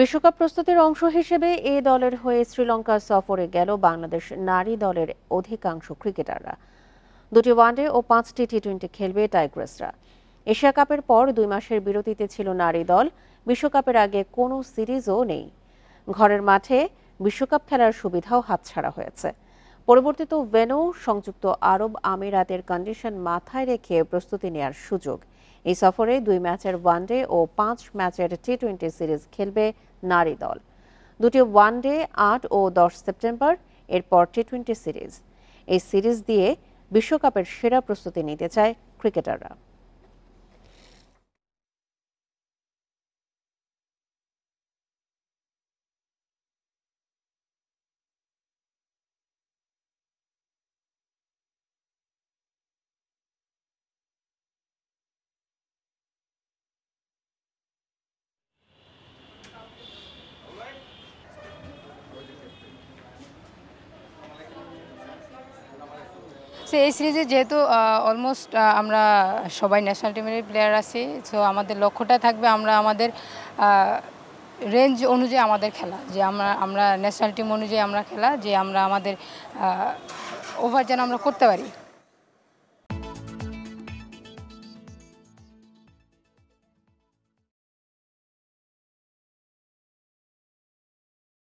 বিশ্বকাপ প্রস্তুতির অংশ হিসেবে এ দলের হয়ে শ্রীলঙ্কা সফরে গেল বাংলাদেশ নারী দলের অধিকাংশ ক্রিকেটাররা দুটি ওয়ানডে ও পাঁচটি টি টোয়েন্টি খেলবে টাইগ্রেসরা এশিয়া কাপের পর দুই মাসের বিরতিতে ছিল নারী দল বিশ্বকাপের আগে কোনো সিরিজও নেই ঘরের মাঠে বিশ্বকাপ খেলার সুবিধাও হাতছাড়া হয়েছে পরবর্তীতে ভেনু সংযুক্ত আরব আমিরাতের কন্ডিশন মাথায় রেখে প্রস্তুতি নেয়ার সুযোগ এই সফরে দুই ম্যাচের ওয়ানডে ও পাঁচ ম্যাচের টি টোয়েন্টি সিরিজ খেলবে নারী দল দুটি ওয়ানডে আট ও দশ সেপ্টেম্বর এরপর টি টোয়েন্টি সিরিজ এই সিরিজ দিয়ে বিশ্বকাপের সেরা প্রস্তুতি নিতে চায় ক্রিকেটাররা সো এই সিরিজে যেহেতু অলমোস্ট আমরা সবাই ন্যাশনাল টিমের প্লেয়ার আছি সো আমাদের লক্ষ্যটা থাকবে আমরা আমাদের রেঞ্জ অনুযায়ী আমাদের খেলা যে আমরা আমরা ন্যাশনাল টিম অনুযায়ী আমরা খেলা যে আমরা আমাদের ওভার যেন আমরা করতে পারি